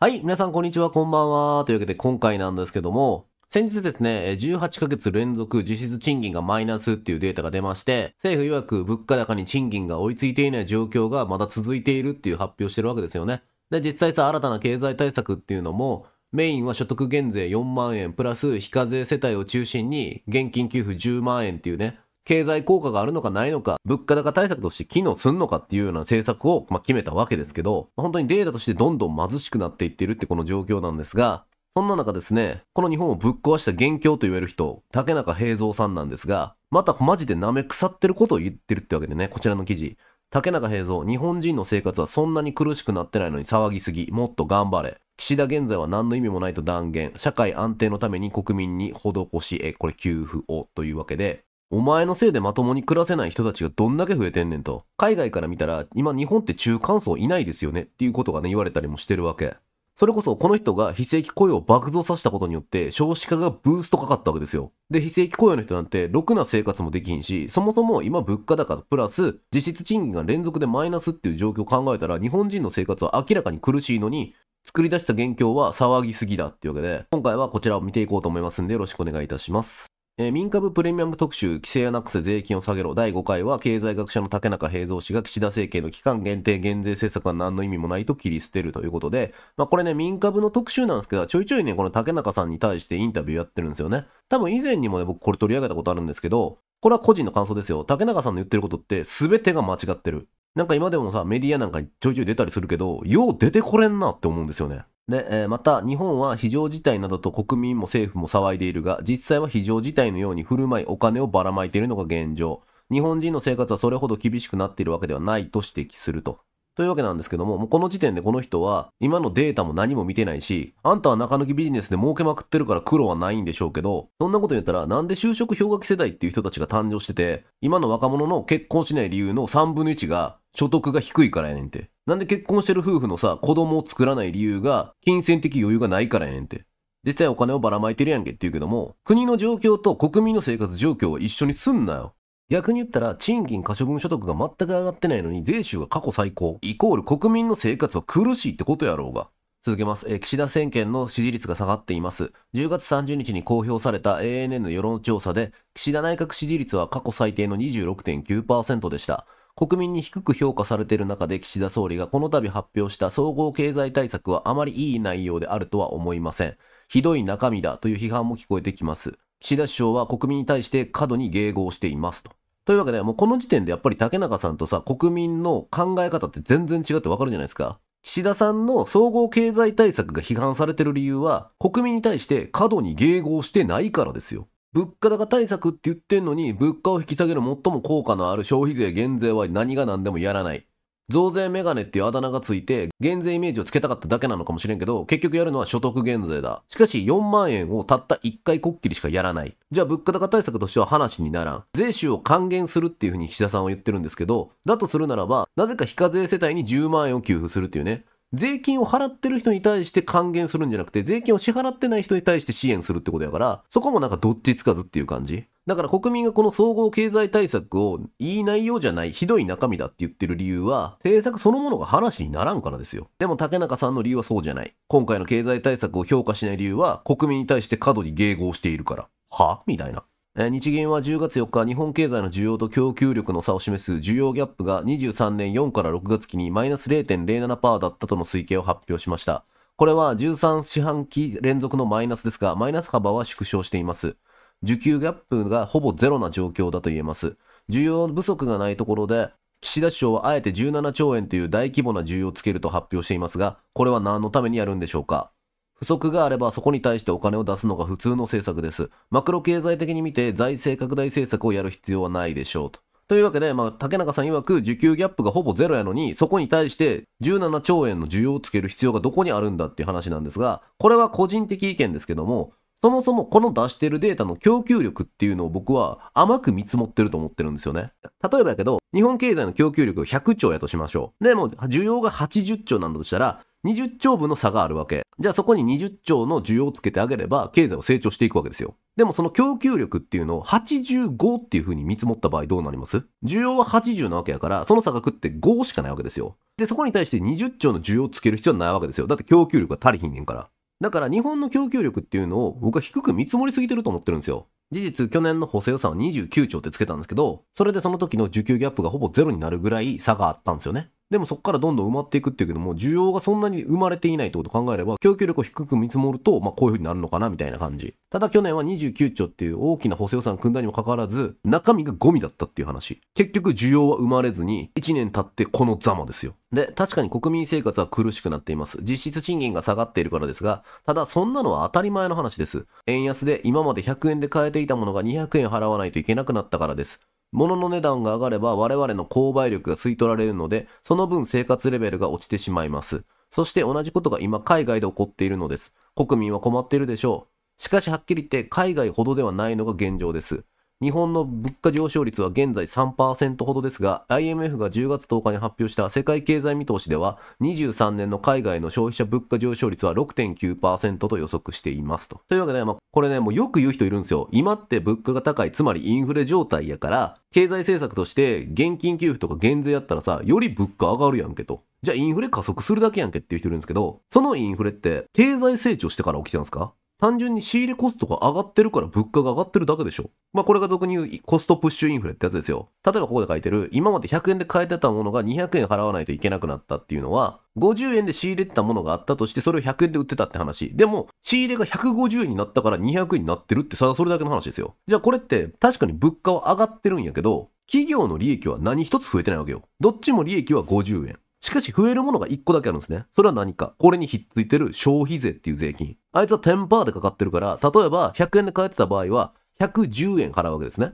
はい、皆さんこんにちは、こんばんは。というわけで今回なんですけども、先日ですね、18ヶ月連続実質賃金がマイナスっていうデータが出まして、政府曰く物価高に賃金が追いついていない状況がまだ続いているっていう発表してるわけですよね。で、実際さ、新たな経済対策っていうのも、メインは所得減税4万円、プラス非課税世帯を中心に現金給付10万円っていうね、経済効果があるのかないのか、物価高対策として機能すんのかっていうような政策を、ま決めたわけですけど、本当にデータとしてどんどん貧しくなっていってるってこの状況なんですが、そんな中ですね、この日本をぶっ壊した元凶と言える人、竹中平蔵さんなんですが、またマジで舐め腐ってることを言ってるってわけでね、こちらの記事。竹中平蔵、日本人の生活はそんなに苦しくなってないのに騒ぎすぎ、もっと頑張れ。岸田現在は何の意味もないと断言、社会安定のために国民に施し、え、これ給付をというわけで、お前のせいでまともに暮らせない人たちがどんだけ増えてんねんと。海外から見たら、今日本って中間層いないですよねっていうことがね、言われたりもしてるわけ。それこそこの人が非正規雇用を爆増させたことによって少子化がブーストかかったわけですよ。で、非正規雇用の人なんてろくな生活もできひんし、そもそも今物価高プラス実質賃金が連続でマイナスっていう状況を考えたら日本人の生活は明らかに苦しいのに作り出した現況は騒ぎすぎだっていうわけで、今回はこちらを見ていこうと思いますんでよろしくお願いいたします。えー、民株プレミアム特集、規制やなくせ税金を下げろ。第5回は、経済学者の竹中平蔵氏が岸田政権の期間限定減税政策は何の意味もないと切り捨てるということで、まあこれね、民株の特集なんですけど、ちょいちょいね、この竹中さんに対してインタビューやってるんですよね。多分以前にもね、僕これ取り上げたことあるんですけど、これは個人の感想ですよ。竹中さんの言ってることって全てが間違ってる。なんか今でもさ、メディアなんかにちょいちょい出たりするけど、よう出てこれんなって思うんですよね。で、えー、また、日本は非常事態などと国民も政府も騒いでいるが、実際は非常事態のように振る舞い、お金をばらまいているのが現状。日本人の生活はそれほど厳しくなっているわけではないと指摘すると。というわけなんですけども、もうこの時点でこの人は、今のデータも何も見てないし、あんたは中抜きビジネスで儲けまくってるから苦労はないんでしょうけど、そんなこと言ったら、なんで就職氷河期世代っていう人たちが誕生してて、今の若者の結婚しない理由の3分の1が、所得が低いからやねんて。なんで結婚してる夫婦のさ、子供を作らない理由が、金銭的余裕がないからやねんて。実際お金をばらまいてるやんけって言うけども、国の状況と国民の生活状況を一緒にすんなよ。逆に言ったら、賃金可処分所得が全く上がってないのに、税収が過去最高、イコール国民の生活は苦しいってことやろうが。続けます。え岸田政権の支持率が下がっています。10月30日に公表された ANN の世論調査で、岸田内閣支持率は過去最低の26.9%でした。国民に低く評価されている中で岸田総理がこの度発表した総合経済対策はあまりいい内容であるとは思いません。ひどい中身だという批判も聞こえてきます。岸田首相は国民に対して過度に迎合していますと。というわけで、もうこの時点でやっぱり竹中さんとさ、国民の考え方って全然違ってわかるじゃないですか。岸田さんの総合経済対策が批判されてる理由は、国民に対して過度に迎合してないからですよ。物価高対策って言ってんのに、物価を引き下げる最も効果のある消費税減税は何が何でもやらない。増税メガネっていうあだ名がついて、減税イメージをつけたかっただけなのかもしれんけど、結局やるのは所得減税だ。しかし4万円をたった1回こっきりしかやらない。じゃあ物価高対策としては話にならん。税収を還元するっていうふうに岸田さんは言ってるんですけど、だとするならば、なぜか非課税世帯に10万円を給付するっていうね。税金を払ってる人に対して還元するんじゃなくて、税金を支払ってない人に対して支援するってことやから、そこもなんかどっちつかずっていう感じ。だから国民がこの総合経済対策をいい内容じゃない、ひどい中身だって言ってる理由は、政策そのものが話にならんからですよ。でも竹中さんの理由はそうじゃない。今回の経済対策を評価しない理由は、国民に対して過度に迎合しているから。はみたいな。日銀は10月4日、日本経済の需要と供給力の差を示す需要ギャップが23年4から6月期にマイナス0.07%だったとの推計を発表しました。これは13四半期連続のマイナスですが、マイナス幅は縮小しています。需給ギャップがほぼゼロな状況だと言えます。需要不足がないところで、岸田首相はあえて17兆円という大規模な需要をつけると発表していますが、これは何のためにやるんでしょうか不足があればそこに対してお金を出すのが普通の政策です。マクロ経済的に見て財政拡大政策をやる必要はないでしょうと。というわけで、まあ、竹中さん曰く、需給ギャップがほぼゼロやのに、そこに対して17兆円の需要をつける必要がどこにあるんだっていう話なんですが、これは個人的意見ですけども、そもそもこの出してるデータの供給力っていうのを僕は甘く見積もってると思ってるんですよね。例えばやけど、日本経済の供給力を100兆やとしましょう。で、も需要が80兆なんだとしたら、20兆分の差があるわけ。じゃあそこに20兆の需要をつけてあげれば、経済は成長していくわけですよ。でもその供給力っていうのを85っていう風に見積もった場合どうなります需要は80なわけやから、その差額って5しかないわけですよ。で、そこに対して20兆の需要をつける必要はないわけですよ。だって供給力が足りひんねんから。だから日本の供給力っていうのを僕は低く見積もりすぎてると思ってるんですよ。事実、去年の補正予算は29兆ってつけたんですけど、それでその時の需給ギャップがほぼゼロになるぐらい差があったんですよね。でもそこからどんどん埋まっていくっていうけども、需要がそんなに生まれていないってことを考えれば、供給力を低く見積もると、まあこういう風になるのかなみたいな感じ。ただ去年は29兆っていう大きな補正予算組んだにもかかわらず、中身がゴミだったっていう話。結局需要は生まれずに、1年経ってこのざまですよ。で、確かに国民生活は苦しくなっています。実質賃金が下がっているからですが、ただそんなのは当たり前の話です。円安で今まで100円で買えていたものが200円払わないといけなくなったからです。物の値段が上がれば我々の購買力が吸い取られるので、その分生活レベルが落ちてしまいます。そして同じことが今海外で起こっているのです。国民は困っているでしょう。しかしはっきり言って海外ほどではないのが現状です。日本の物価上昇率は現在3%ほどですが、IMF が10月10日に発表した世界経済見通しでは、23年の海外の消費者物価上昇率は6.9%と予測していますと。というわけで、まあ、これね、もうよく言う人いるんですよ。今って物価が高い、つまりインフレ状態やから、経済政策として現金給付とか減税やったらさ、より物価上がるやんけと。じゃあインフレ加速するだけやんけっていう人いるんですけど、そのインフレって経済成長してから起きてるんですか単純に仕入れコストが上がってるから物価が上がってるだけでしょ。まあこれが俗に言うコストプッシュインフレってやつですよ。例えばここで書いてる、今まで100円で買えてたものが200円払わないといけなくなったっていうのは、50円で仕入れてたものがあったとして、それを100円で売ってたって話。でも、仕入れが150円になったから200円になってるって、それだけの話ですよ。じゃあこれって確かに物価は上がってるんやけど、企業の利益は何一つ増えてないわけよ。どっちも利益は50円。しかし増えるものが1個だけあるんですね。それは何か。これにひっついてる消費税っていう税金。あいつは10%でかかってるから、例えば100円で買えてた場合は、110円払うわけですね。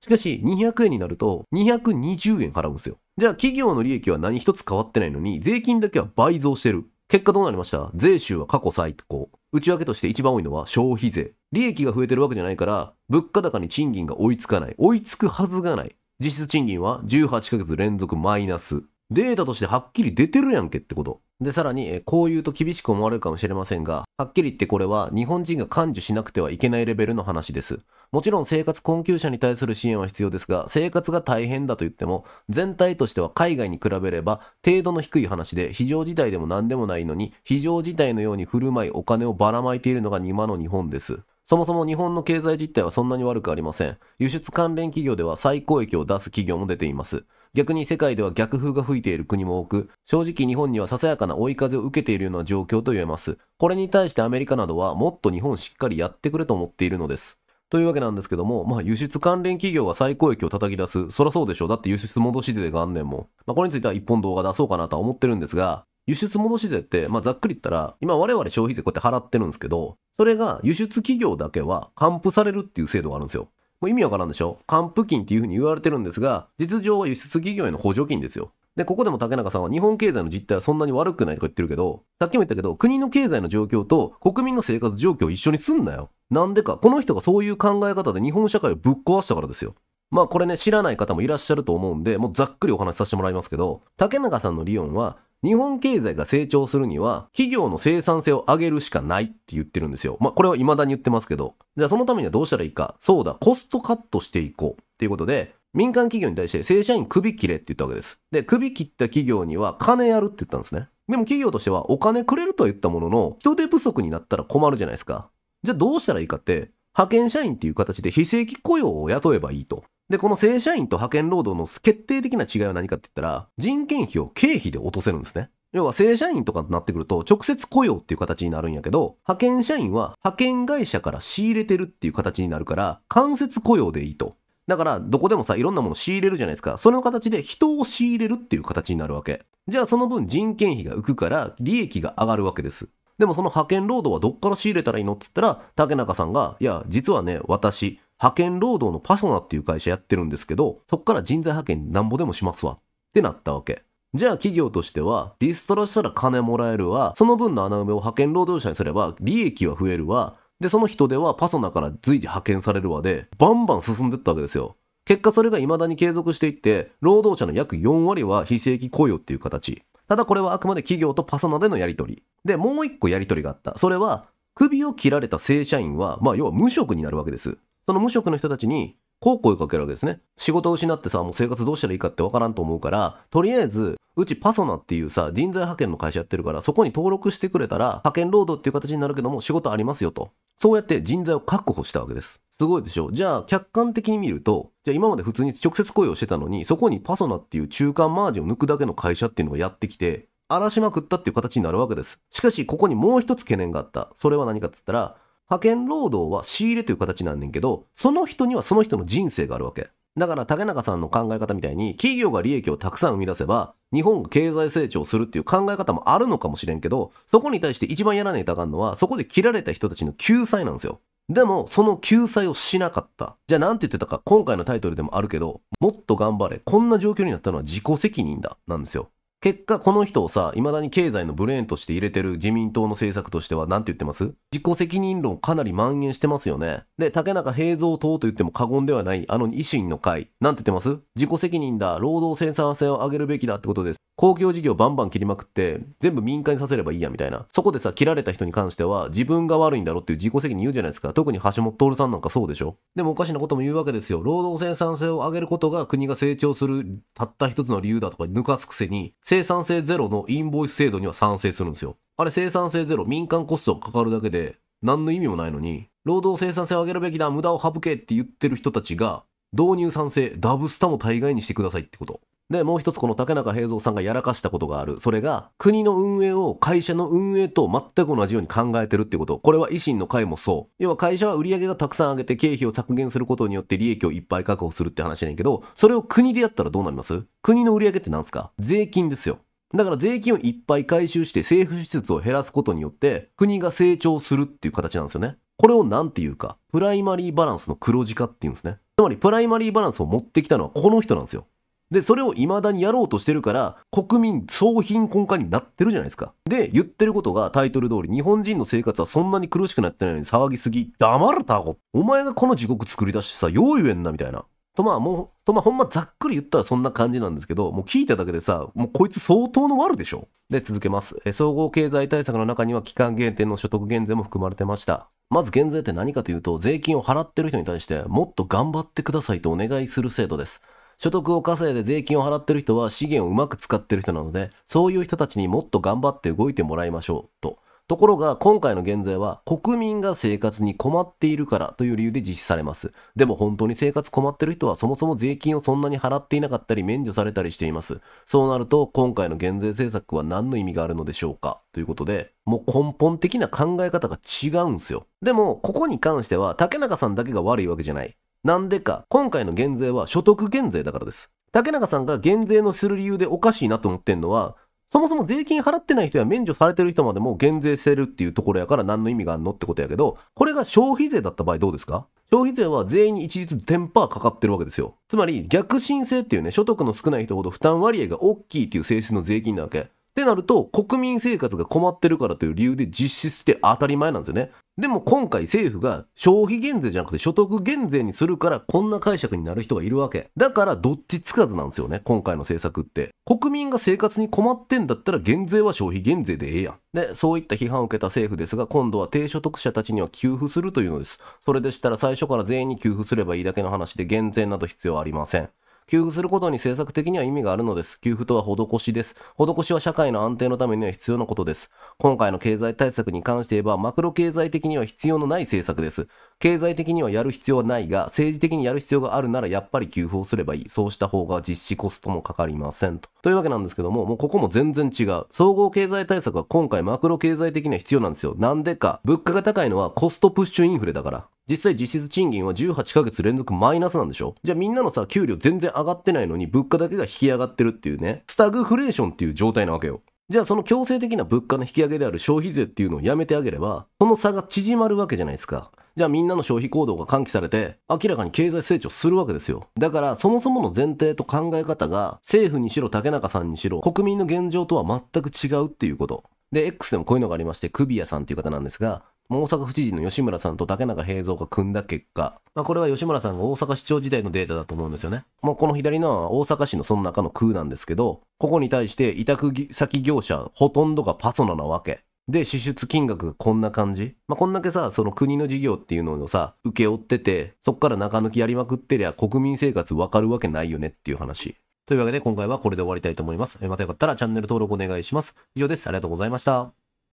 しかし、200円になると、220円払うんですよ。じゃあ、企業の利益は何一つ変わってないのに、税金だけは倍増してる。結果どうなりました税収は過去最高。内訳として一番多いのは消費税。利益が増えてるわけじゃないから、物価高に賃金が追いつかない。追いつくはずがない。実質賃金は18ヶ月連続マイナス。データとしてはっきり出てるやんけってこと。で、さらに、こう言うと厳しく思われるかもしれませんが、はっきり言ってこれは日本人が感受しなくてはいけないレベルの話です。もちろん生活困窮者に対する支援は必要ですが、生活が大変だと言っても、全体としては海外に比べれば程度の低い話で、非常事態でも何でもないのに、非常事態のように振る舞いお金をばらまいているのが今の日本です。そもそも日本の経済実態はそんなに悪くありません。輸出関連企業では最高益を出す企業も出ています。逆に世界では逆風が吹いている国も多く、正直日本にはささやかな追い風を受けているような状況と言えます。これに対してアメリカなどはもっと日本しっかりやってくれと思っているのです。というわけなんですけども、まあ輸出関連企業が最高益を叩き出す。そらそうでしょ。だって輸出戻し税があんねんもん。まあこれについては一本動画出そうかなとは思ってるんですが、輸出戻し税って、まあざっくり言ったら、今我々消費税こうやって払ってるんですけど、それが輸出企業だけは還付されるっていう制度があるんですよ。もう意味わからんでしょ還付金っていうふうに言われてるんですが、実情は輸出企業への補助金ですよ。で、ここでも竹中さんは日本経済の実態はそんなに悪くないとか言ってるけど、さっきも言ったけど、国の経済の状況と国民の生活状況を一緒にすんなよ。なんでか、この人がそういう考え方で日本社会をぶっ壊したからですよ。まあこれね、知らない方もいらっしゃると思うんで、もうざっくりお話しさせてもらいますけど、竹中さんの理論は、日本経済が成長するには、企業の生産性を上げるしかないって言ってるんですよ。まあ、これは未だに言ってますけど。じゃあそのためにはどうしたらいいか。そうだ、コストカットしていこう。っていうことで、民間企業に対して正社員首切れって言ったわけです。で、首切った企業には金やるって言ったんですね。でも企業としてはお金くれるとは言ったものの、人手不足になったら困るじゃないですか。じゃあどうしたらいいかって、派遣社員っていう形で非正規雇用を雇えばいいと。で、この正社員と派遣労働の決定的な違いは何かって言ったら、人件費を経費で落とせるんですね。要は正社員とかになってくると直接雇用っていう形になるんやけど、派遣社員は派遣会社から仕入れてるっていう形になるから、間接雇用でいいと。だから、どこでもさ、いろんなもの仕入れるじゃないですか。それの形で人を仕入れるっていう形になるわけ。じゃあ、その分人件費が浮くから、利益が上がるわけです。でも、その派遣労働はどっから仕入れたらいいのって言ったら、竹中さんが、いや、実はね、私、派遣労働のパソナっていう会社やってるんですけど、そっから人材派遣なんぼでもしますわってなったわけ。じゃあ企業としては、リストラしたら金もらえるわ、その分の穴埋めを派遣労働者にすれば利益は増えるわ、で、その人手はパソナから随時派遣されるわで、バンバン進んでったわけですよ。結果それが未だに継続していって、労働者の約4割は非正規雇用っていう形。ただこれはあくまで企業とパソナでのやり取り。で、もう一個やり取りがあった。それは、首を切られた正社員は、まあ要は無職になるわけです。その無職の人たちに、こう声かけるわけですね。仕事を失ってさ、もう生活どうしたらいいかってわからんと思うから、とりあえず、うちパソナっていうさ、人材派遣の会社やってるから、そこに登録してくれたら、派遣労働っていう形になるけども、仕事ありますよと。そうやって人材を確保したわけです。すごいでしょ。じゃあ、客観的に見ると、じゃあ今まで普通に直接雇用してたのに、そこにパソナっていう中間マージンを抜くだけの会社っていうのをやってきて、荒らしまくったっていう形になるわけです。しかし、ここにもう一つ懸念があった。それは何かっつったら、派遣労働は仕入れという形なんねんけど、その人にはその人の人生があるわけ。だから竹中さんの考え方みたいに企業が利益をたくさん生み出せば日本が経済成長するっていう考え方もあるのかもしれんけどそこに対して一番やらないとあかんのはそこで切られた人たちの救済なんですよ。でもその救済をしなかった。じゃあなんて言ってたか今回のタイトルでもあるけどもっと頑張れこんな状況になったのは自己責任だなんですよ。結果この人をさ、未だに経済のブレーンとして入れてる自民党の政策としてはなんて言ってます自己責任論かなり蔓延してますよね。で、竹中平蔵党と言っても過言ではないあの維新の会、なんて言ってます自己責任だ、労働生産性を上げるべきだってことです。公共事業バンバン切りまくって、全部民間にさせればいいや、みたいな。そこでさ、切られた人に関しては、自分が悪いんだろっていう自己責任言うじゃないですか。特に橋本徹さんなんかそうでしょ。でもおかしなことも言うわけですよ。労働生産性を上げることが国が成長する、たった一つの理由だとか抜かすくせに、生産性ゼロのインボイス制度には賛成するんですよ。あれ生産性ゼロ、民間コストがかかるだけで、何の意味もないのに、労働生産性を上げるべきだ、無駄を省けって言ってる人たちが、導入賛成、ダブスタも大概にしてくださいってこと。で、もう一つこの竹中平蔵さんがやらかしたことがある。それが、国の運営を会社の運営と全く同じように考えてるってこと。これは維新の会もそう。要は会社は売上がたくさん上げて経費を削減することによって利益をいっぱい確保するって話やねんけど、それを国でやったらどうなります国の売上って何すか税金ですよ。だから税金をいっぱい回収して政府支出を減らすことによって、国が成長するっていう形なんですよね。これを何て言うか、プライマリーバランスの黒字化って言うんですね。つまり、プライマリーバランスを持ってきたのはこの人なんですよ。で、それを未だにやろうとしてるから、国民総貧困化になってるじゃないですか。で、言ってることがタイトル通り、日本人の生活はそんなに苦しくなってないのに騒ぎすぎ、黙るタコ。お前がこの地獄作り出してさ、よう言えんな、みたいな。とまあもう、とまあほんまざっくり言ったらそんな感じなんですけど、もう聞いただけでさ、もうこいつ相当の悪でしょ。で、続けます。え総合経済対策の中には期間限定の所得減税も含まれてました。まず減税って何かというと、税金を払ってる人に対してもっと頑張ってくださいとお願いする制度です。所得を稼いで税金を払ってる人は資源をうまく使ってる人なので、そういう人たちにもっと頑張って動いてもらいましょう、と。ところが、今回の減税は、国民が生活に困っているからという理由で実施されます。でも本当に生活困ってる人は、そもそも税金をそんなに払っていなかったり、免除されたりしています。そうなると、今回の減税政策は何の意味があるのでしょうかということで、もう根本的な考え方が違うんですよ。でも、ここに関しては、竹中さんだけが悪いわけじゃない。なんでか、今回の減税は所得減税だからです。竹中さんが減税のする理由でおかしいなと思ってんのは、そもそも税金払ってない人や免除されてる人までも減税してるっていうところやから何の意味があるのってことやけど、これが消費税だった場合どうですか消費税は全員に一律10%かかってるわけですよ。つまり逆申請っていうね、所得の少ない人ほど負担割合が大きいっていう性質の税金なわけ。ってなると、国民生活が困ってるからという理由で実施して当たり前なんですよね。でも今回政府が消費減税じゃなくて所得減税にするからこんな解釈になる人がいるわけ。だからどっちつかずなんですよね、今回の政策って。国民が生活に困ってんだったら減税は消費減税でええやん。で、そういった批判を受けた政府ですが、今度は低所得者たちには給付するというのです。それでしたら最初から全員に給付すればいいだけの話で減税など必要ありません。給付することに政策的には意味があるのです。給付とは施しです。施しは社会の安定のためには必要なことです。今回の経済対策に関して言えば、マクロ経済的には必要のない政策です。経済的にはやる必要はないが、政治的にやる必要があるならやっぱり給付をすればいい。そうした方が実施コストもかかりませんと。というわけなんですけども、もうここも全然違う。総合経済対策は今回マクロ経済的には必要なんですよ。なんでか、物価が高いのはコストプッシュインフレだから。実際実質賃金は18ヶ月連続マイナスなんでしょじゃあみんなのさ、給料全然上がってないのに物価だけが引き上がってるっていうね、スタグフレーションっていう状態なわけよ。じゃあその強制的な物価の引き上げである消費税っていうのをやめてあげれば、その差が縮まるわけじゃないですか。じゃあみんなの消費行動が喚起されて、明らかに経済成長するわけですよ。だからそもそもの前提と考え方が、政府にしろ竹中さんにしろ、国民の現状とは全く違うっていうこと。で、X でもこういうのがありまして、クビアさんっていう方なんですが、大阪府知事の吉村さんと竹中平蔵が組んだ結果、まあ、これは吉村さんが大阪市長時代のデータだと思うんですよね。もうこの左のは大阪市のその中の空なんですけど、ここに対して委託先業者ほとんどがパソナなわけ。で、支出金額がこんな感じ。まあ、こんだけさ、その国の事業っていうのをさ、請け負ってて、そっから中抜きやりまくってりゃ国民生活わかるわけないよねっていう話。というわけで今回はこれで終わりたいと思います。またよかったらチャンネル登録お願いします。以上です。ありがとうございました。